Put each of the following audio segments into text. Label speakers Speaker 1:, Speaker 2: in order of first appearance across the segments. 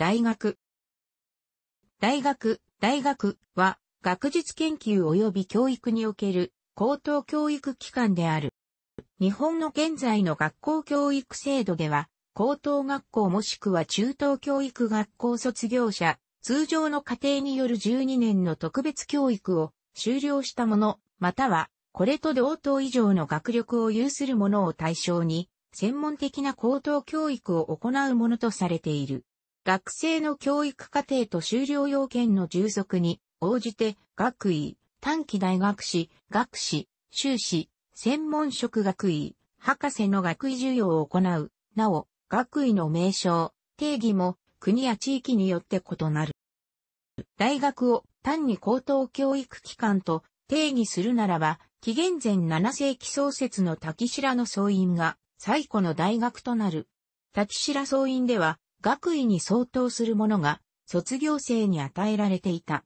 Speaker 1: 大学。大学、大学は、学術研究及び教育における高等教育機関である。日本の現在の学校教育制度では、高等学校もしくは中等教育学校卒業者、通常の家庭による12年の特別教育を修了した者、または、これと同等以上の学力を有する者を対象に、専門的な高等教育を行うものとされている。学生の教育課程と修了要件の充足に応じて学位、短期大学士、学士、修士、専門職学位、博士の学位授与を行う。なお、学位の名称、定義も国や地域によって異なる。大学を単に高等教育機関と定義するならば、紀元前7世紀創設の滝白の総員が最古の大学となる。滝白総員では、学位に相当するものが卒業生に与えられていた。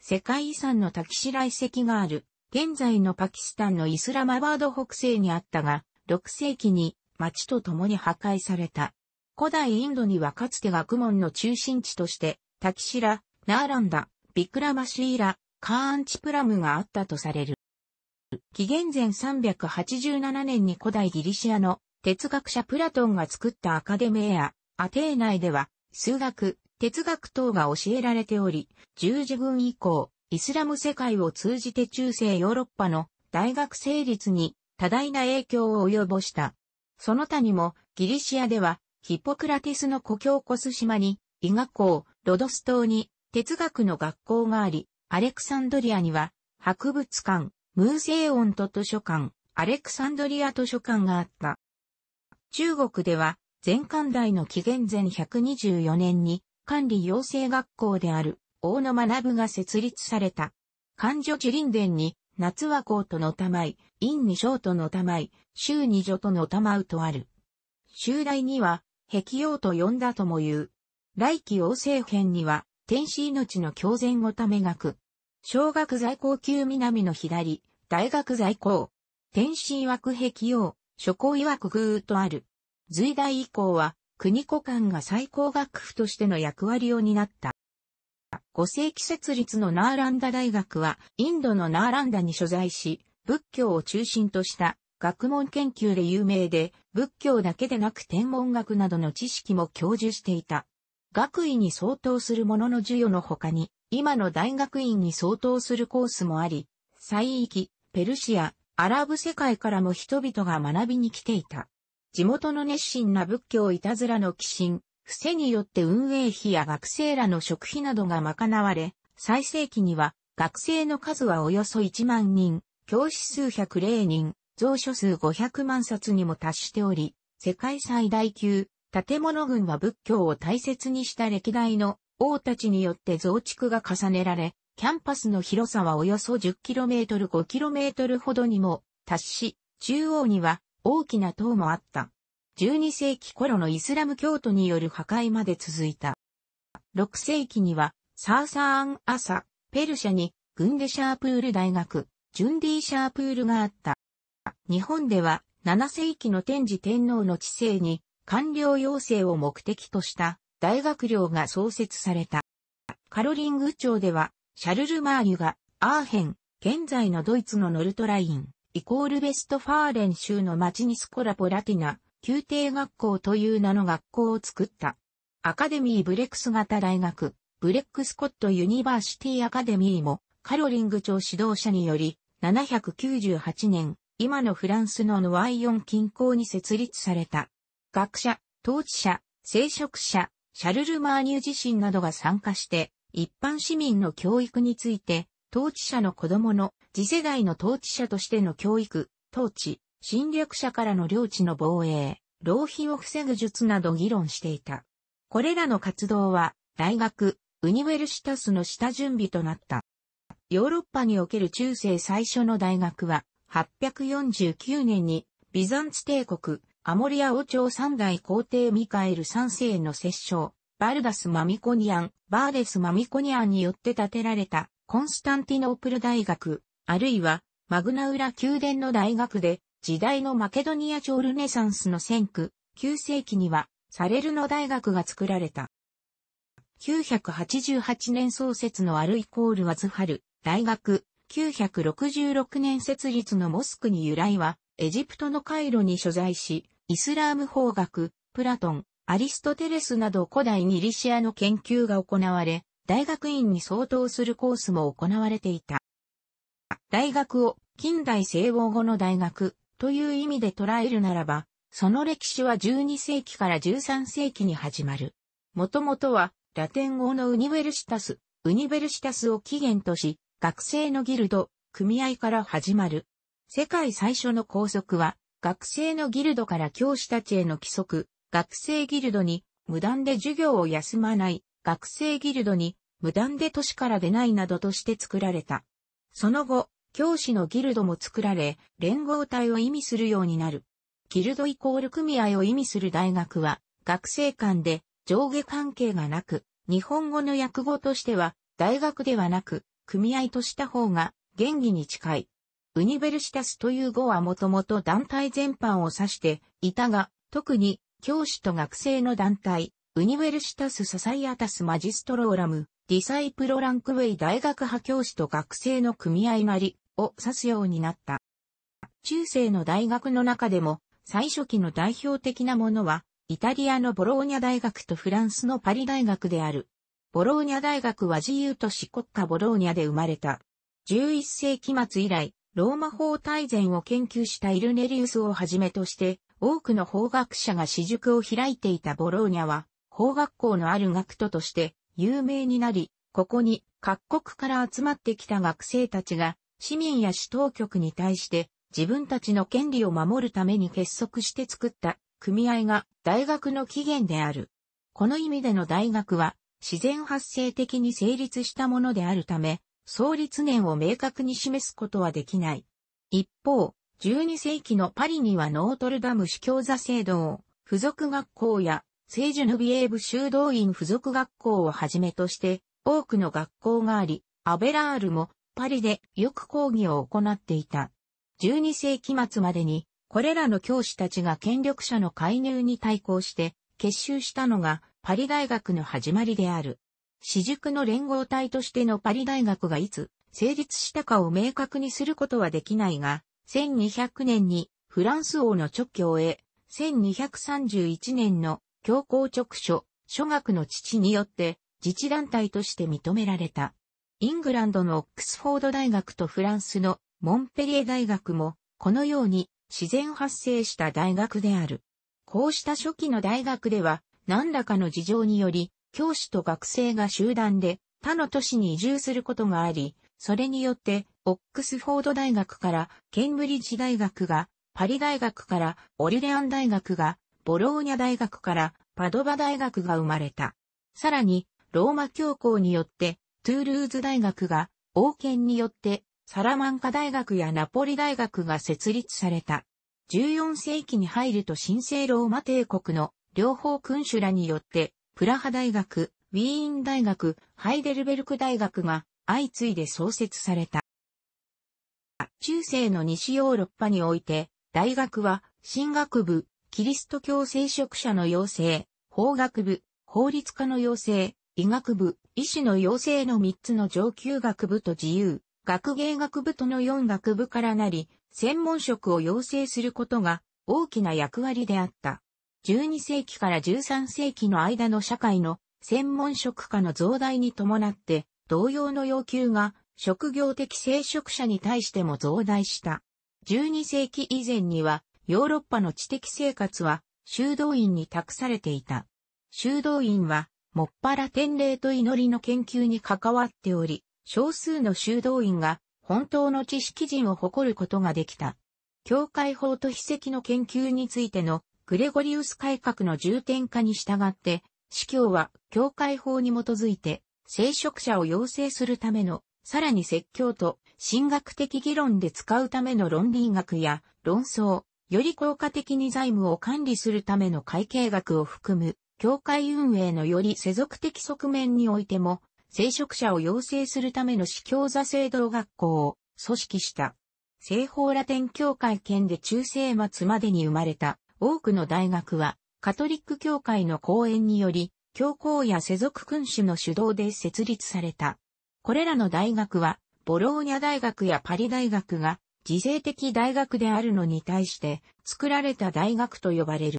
Speaker 1: 世界遺産の滝白遺跡がある、現在のパキスタンのイスラマバード北西にあったが、6世紀に町と共に破壊された。古代インドにはかつて学問の中心地として、滝白、ナーランダ、ビクラマシーラ、カーンチプラムがあったとされる。紀元前387年に古代ギリシアの哲学者プラトンが作ったアカデメア、アテー内では、数学、哲学等が教えられており、十字軍以降、イスラム世界を通じて中世ヨーロッパの大学成立に多大な影響を及ぼした。その他にも、ギリシアでは、ヒポクラティスの故郷コス島に、医学校、ロドス島に、哲学の学校があり、アレクサンドリアには、博物館、ムーセーオンと図書館、アレクサンドリア図書館があった。中国では、前寛大の紀元前124年に管理養成学校である大野学部が設立された。漢女地林殿に夏は校とのの玉い、陰にシとのたの玉週州に女との玉うとある。州来には、壁用と呼んだとも言う。来期王政編には、天使命の教前をため学。小学在校級南の左、大学在校。天使枠壁用、諸校曰く偶とある。隋代以降は、国古間が最高学府としての役割を担った。5世紀設立のナーランダ大学は、インドのナーランダに所在し、仏教を中心とした学問研究で有名で、仏教だけでなく天文学などの知識も教授していた。学位に相当するものの授与の他に、今の大学院に相当するコースもあり、西域、ペルシア、アラブ世界からも人々が学びに来ていた。地元の熱心な仏教いたずらの寄進、伏せによって運営費や学生らの食費などが賄われ、最盛期には学生の数はおよそ1万人、教師数1 0人、蔵書数500万冊にも達しており、世界最大級、建物群は仏教を大切にした歴代の王たちによって増築が重ねられ、キャンパスの広さはおよそ 10km5km ほどにも達し、中央には大きな塔もあった。12世紀頃のイスラム教徒による破壊まで続いた。6世紀には、サーサーン・アサ、ペルシャに、グンデシャープール大学、ジュンディシャープールがあった。日本では、7世紀の天智天皇の治世に、官僚要請を目的とした、大学寮が創設された。カロリング町では、シャルル・マーリュが、アーヘン、現在のドイツのノルトライン、イコールベストファーレン州の街にスコラポラティナ、宮廷学校という名の学校を作った。アカデミーブレックス型大学、ブレックスコットユニバーシティアカデミーも、カロリング長指導者により、798年、今のフランスのノワイヨン近郊に設立された。学者、統治者、聖職者、シャルル・マーニュ自身などが参加して、一般市民の教育について、統治者の子供の次世代の統治者としての教育、統治、侵略者からの領地の防衛、浪費を防ぐ術など議論していた。これらの活動は、大学、ウニヴェルシタスの下準備となった。ヨーロッパにおける中世最初の大学は、849年に、ビザンツ帝国、アモリア王朝三代皇帝ミカエル三世の摂政、バルダス・マミコニアン、バーデス・マミコニアンによって建てられた、コンスタンティノープル大学、あるいはマグナウラ宮殿の大学で、時代のマケドニア朝ルネサンスの先駆、9世紀には、サレルの大学が作られた。988年創設のアルイコールワズハル、大学、966年設立のモスクに由来は、エジプトのカイロに所在し、イスラーム法学、プラトン、アリストテレスなど古代ギリシアの研究が行われ、大学院に相当するコースも行われていた。大学を近代西欧語の大学という意味で捉えるならば、その歴史は12世紀から13世紀に始まる。もともとはラテン語のウニベルシタス、ウニベルシタスを起源とし、学生のギルド、組合から始まる。世界最初の校則は、学生のギルドから教師たちへの規則、学生ギルドに無断で授業を休まない、学生ギルドに無断で都市から出ないなどとして作られた。その後、教師のギルドも作られ、連合体を意味するようになる。ギルドイコール組合を意味する大学は、学生間で上下関係がなく、日本語の訳語としては、大学ではなく、組合とした方が、原義に近い。ウニベルシタスという語はもともと団体全般を指していたが、特に教師と学生の団体、ウニベルシタスササイアタスマジストローラムディサイプロランクウェイ大学派教師と学生の組合割を指すようになった。中世の大学の中でも最初期の代表的なものはイタリアのボローニャ大学とフランスのパリ大学である。ボローニャ大学は自由都市国家ボローニャで生まれた。11世紀末以来、ローマ法大全を研究したイルネリウスをはじめとして、多くの法学者が私塾を開いていたボローニャは、法学校のある学徒として、有名になり、ここに各国から集まってきた学生たちが市民や市当局に対して自分たちの権利を守るために結束して作った組合が大学の起源である。この意味での大学は自然発生的に成立したものであるため、創立年を明確に示すことはできない。一方、12世紀のパリにはノートルダム主教座制度を、付属学校や聖ジュヌビエーブ修道院附属学校をはじめとして、多くの学校があり、アベラールもパリでよく講義を行っていた。12世紀末までに、これらの教師たちが権力者の介入に対抗して結集したのがパリ大学の始まりである。私塾の連合体としてのパリ大学がいつ成立したかを明確にすることはできないが、1200年にフランス王の直教へ、1231年の教皇直書、諸学の父によって自治団体として認められた。イングランドのオックスフォード大学とフランスのモンペリエ大学もこのように自然発生した大学である。こうした初期の大学では何らかの事情により教師と学生が集団で他の都市に移住することがあり、それによってオックスフォード大学からケンブリッジ大学がパリ大学からオルレアン大学がボローニャ大学からパドバ大学が生まれた。さらに、ローマ教皇によって、トゥールーズ大学が、王権によって、サラマンカ大学やナポリ大学が設立された。14世紀に入ると神聖ローマ帝国の両方君主らによって、プラハ大学、ウィーン大学、ハイデルベルク大学が相次いで創設された。中世の西ヨーロッパにおいて、大学は進学部、キリスト教聖職者の養成、法学部、法律家の養成、医学部、医師の養成の3つの上級学部と自由、学芸学部との4学部からなり、専門職を養成することが大きな役割であった。12世紀から13世紀の間の社会の専門職家の増大に伴って、同様の要求が職業的聖職者に対しても増大した。12世紀以前にはヨーロッパの知的生活は修道院に託されていた。修道院は、もっぱら天霊と祈りの研究に関わっており、少数の修道院が本当の知識人を誇ることができた。教会法と秘跡の研究についてのグレゴリウス改革の重点化に従って、司教は教会法に基づいて聖職者を養成するための、さらに説教と神学的議論で使うための論理学や論争、より効果的に財務を管理するための会計学を含む、協会運営のより世俗的側面においても、聖職者を養成するための司教座制度学校を組織した。西方ラテン教会圏で中世末までに生まれた多くの大学は、カトリック教会の講演により、教皇や世俗君主の主導で設立された。これらの大学は、ボローニャ大学やパリ大学が自制的大学であるのに対して作られた大学と呼ばれる。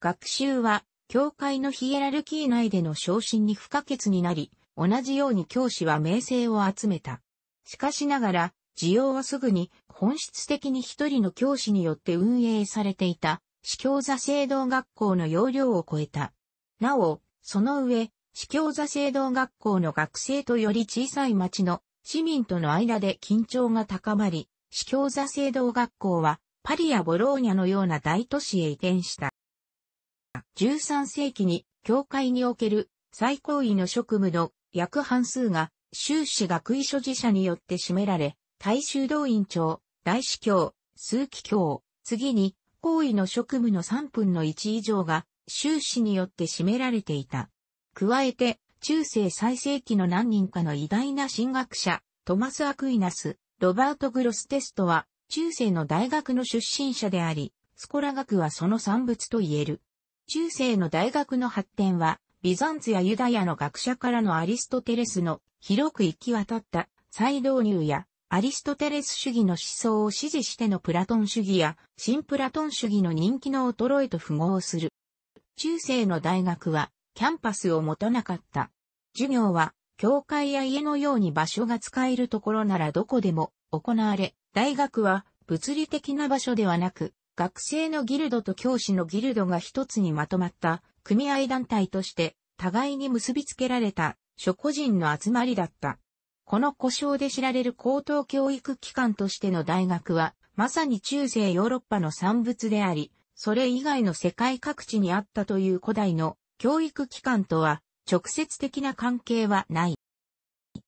Speaker 1: 学習は、教会のヒエラルキー内での昇進に不可欠になり、同じように教師は名声を集めた。しかしながら、需要はすぐに本質的に一人の教師によって運営されていた、司教座制度学校の要領を超えた。なお、その上、司教座制度学校の学生とより小さい町の市民との間で緊張が高まり、司教座制同学校はパリやボローニャのような大都市へ移転した。13世紀に教会における最高位の職務の約半数が修士学位所持者によって占められ、大衆動員長、大司教、枢機教、次に高位の職務の3分の1以上が修士によって占められていた。加えて、中世最盛期の何人かの偉大な神学者、トマス・アクイナス、ロバート・グロステストは、中世の大学の出身者であり、スコラ学はその産物と言える。中世の大学の発展は、ビザンツやユダヤの学者からのアリストテレスの広く行き渡った再導入やアリストテレス主義の思想を支持してのプラトン主義や新プラトン主義の人気の衰えと符合する。中世の大学はキャンパスを持たなかった。授業は、教会や家のように場所が使えるところならどこでも行われ、大学は物理的な場所ではなく、学生のギルドと教師のギルドが一つにまとまった組合団体として互いに結びつけられた諸個人の集まりだった。この故障で知られる高等教育機関としての大学は、まさに中世ヨーロッパの産物であり、それ以外の世界各地にあったという古代の教育機関とは直接的な関係はない。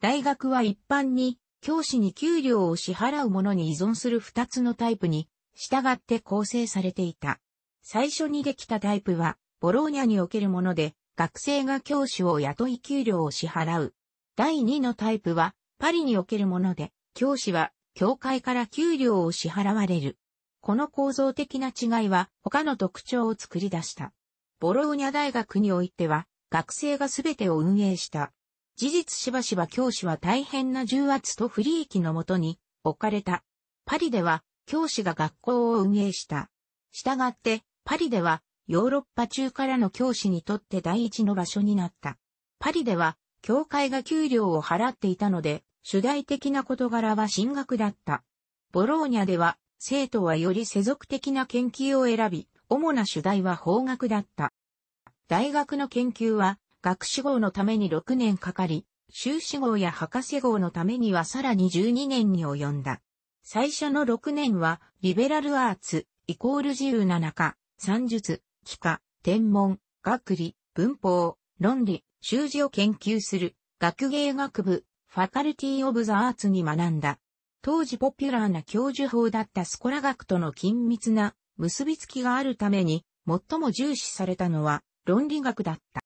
Speaker 1: 大学は一般に教師に給料を支払うものに依存する二つのタイプに従って構成されていた。最初にできたタイプはボローニャにおけるもので学生が教師を雇い給料を支払う。第二のタイプはパリにおけるもので教師は教会から給料を支払われる。この構造的な違いは他の特徴を作り出した。ボローニャ大学においては、学生が全てを運営した。事実しばしば教師は大変な重圧と不利益のもとに置かれた。パリでは教師が学校を運営した。したがってパリではヨーロッパ中からの教師にとって第一の場所になった。パリでは教会が給料を払っていたので主題的な事柄は進学だった。ボローニャでは生徒はより世俗的な研究を選び、主な主題は法学だった。大学の研究は、学士号のために6年かかり、修士号や博士号のためにはさらに12年に及んだ。最初の6年は、リベラルアーツ、イコール自由な中、算術、幾何、天文、学理、文法、論理、習字を研究する、学芸学部、ファカルティ・オブ・ザ・アーツに学んだ。当時ポピュラーな教授法だったスコラ学との緊密な結びつきがあるために、最も重視されたのは、論理学だった。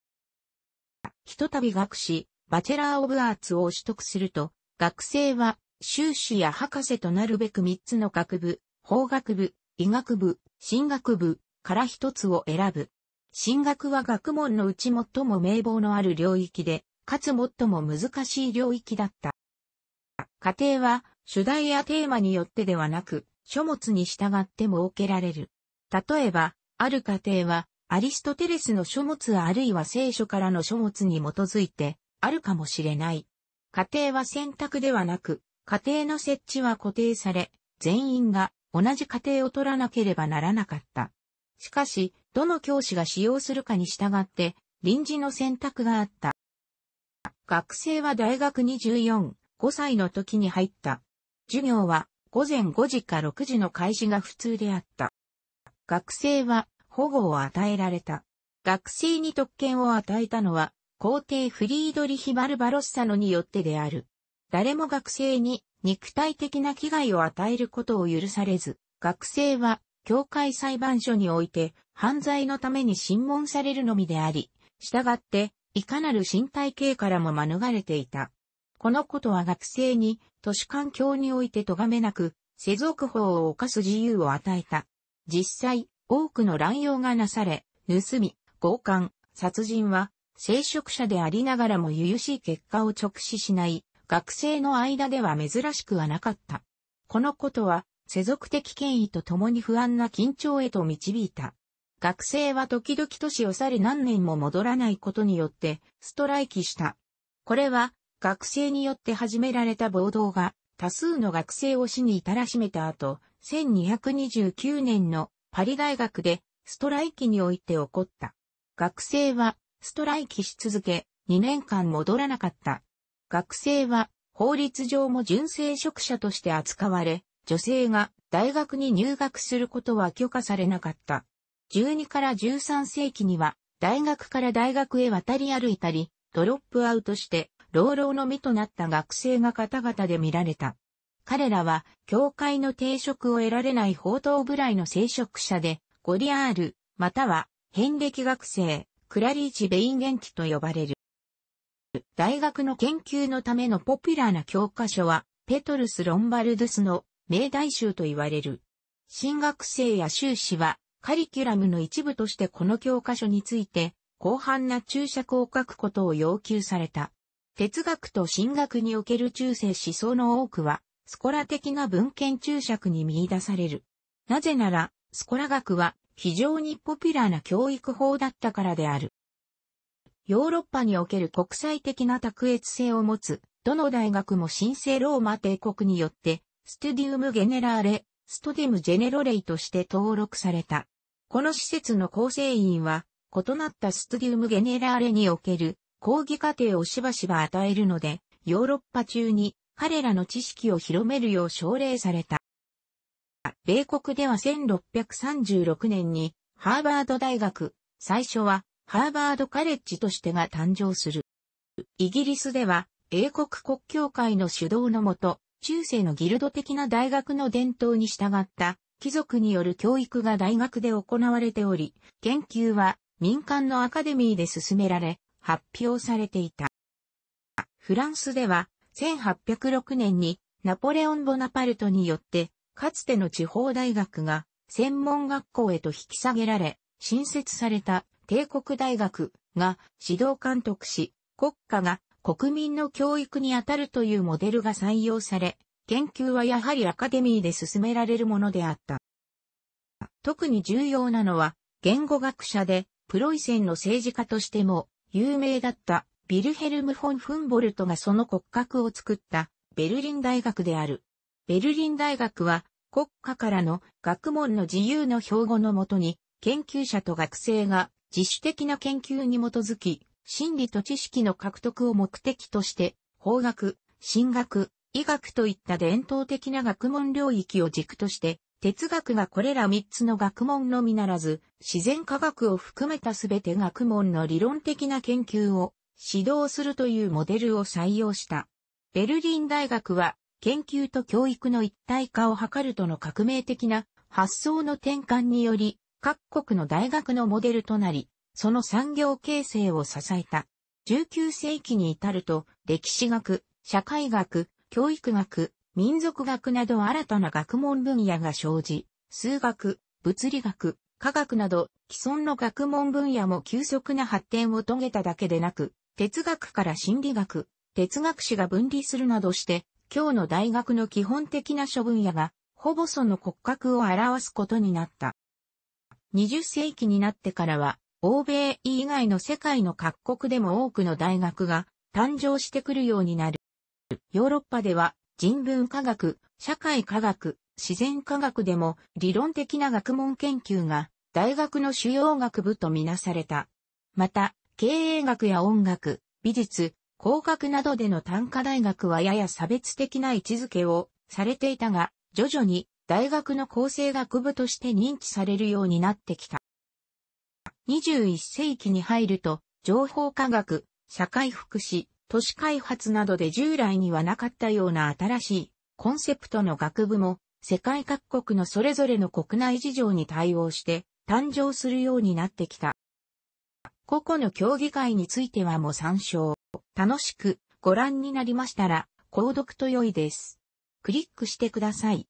Speaker 1: ひとたび学士、バチェラー・オブ・アーツを取得すると、学生は修士や博士となるべく3つの学部、法学部、医学部、進学部から1つを選ぶ。進学は学問のうち最も名簿のある領域で、かつ最も難しい領域だった。家庭は主題やテーマによってではなく、書物に従って設けられる。例えば、ある家庭はアリストテレスの書物あるいは聖書からの書物に基づいてあるかもしれない。家庭は選択ではなく、家庭の設置は固定され、全員が同じ家庭を取らなければならなかった。しかし、どの教師が使用するかに従って、臨時の選択があった。学生は大学24、5歳の時に入った。授業は午前5時か6時の開始が普通であった。学生は保護を与えられた。学生に特権を与えたのは、皇帝フリードリヒ・バルバロッサノによってである。誰も学生に肉体的な危害を与えることを許されず、学生は教会裁判所において犯罪のために審問されるのみであり、従っていかなる身体系からも免れていた。このことは学生に都市環境において咎めなく世俗法を犯す自由を与えた。実際、多くの乱用がなされ、盗み、強姦、殺人は、聖職者でありながらもゆゆしい結果を直視しない、学生の間では珍しくはなかった。このことは、世俗的権威と共に不安な緊張へと導いた。学生は時々年を去り何年も戻らないことによって、ストライキした。これは、学生によって始められた暴動が、多数の学生を死に至らしめた後、1229年のパリ大学でストライキにおいて起こった。学生はストライキし続け、2年間戻らなかった。学生は法律上も純正職者として扱われ、女性が大学に入学することは許可されなかった。12から13世紀には大学から大学へ渡り歩いたり、ドロップアウトして、老老の身となった学生が方々で見られた。彼らは、教会の定職を得られない報道部来の聖職者で、ゴリアール、または、変歴学生、クラリーチ・ベイン元気と呼ばれる。大学の研究のためのポピュラーな教科書は、ペトルス・ロンバルドゥスの名大集と言われる。新学生や修士は、カリキュラムの一部としてこの教科書について、広範な注釈を書くことを要求された。哲学と神学における中世思想の多くは、スコラ的な文献注釈に見出される。なぜなら、スコラ学は非常にポピュラーな教育法だったからである。ヨーロッパにおける国際的な卓越性を持つ、どの大学も神聖ローマ帝国によって、ストディウム・ゲネラーレ、ストディム・ジェネロレイとして登録された。この施設の構成員は、異なったストディウム・ゲネラーレにおける講義課程をしばしば与えるので、ヨーロッパ中に彼らの知識を広めるよう奨励された。米国では1636年にハーバード大学、最初はハーバードカレッジとしてが誕生する。イギリスでは英国国教会の主導のもと、中世のギルド的な大学の伝統に従った貴族による教育が大学で行われており、研究は民間のアカデミーで進められ、発表されていた。フランスでは1806年にナポレオン・ボナパルトによって、かつての地方大学が専門学校へと引き下げられ、新設された帝国大学が指導監督し、国家が国民の教育にあたるというモデルが採用され、研究はやはりアカデミーで進められるものであった。特に重要なのは、言語学者で、プロイセンの政治家としても有名だったビルヘルム・フォン・フンボルトがその骨格を作ったベルリン大学である。ベルリン大学は国家からの学問の自由の標語のもとに研究者と学生が自主的な研究に基づき心理と知識の獲得を目的として法学、神学、医学といった伝統的な学問領域を軸として哲学がこれら3つの学問のみならず、自然科学を含めたすべて学問の理論的な研究を指導するというモデルを採用した。ベルリン大学は研究と教育の一体化を図るとの革命的な発想の転換により各国の大学のモデルとなり、その産業形成を支えた。19世紀に至ると歴史学、社会学、教育学、民族学など新たな学問分野が生じ、数学、物理学、科学など既存の学問分野も急速な発展を遂げただけでなく、哲学から心理学、哲学史が分離するなどして、今日の大学の基本的な諸分野が、ほぼその骨格を表すことになった。20世紀になってからは、欧米以外の世界の各国でも多くの大学が誕生してくるようになる。ヨーロッパでは人文科学、社会科学、自然科学でも理論的な学問研究が大学の主要学部とみなされた。また、経営学や音楽、美術、工学などでの単科大学はやや差別的な位置づけをされていたが、徐々に大学の構成学部として認知されるようになってきた。21世紀に入ると、情報科学、社会福祉、都市開発などで従来にはなかったような新しいコンセプトの学部も世界各国のそれぞれの国内事情に対応して誕生するようになってきた。個々の競技会についてはも参照。楽しくご覧になりましたら、購読と良いです。クリックしてください。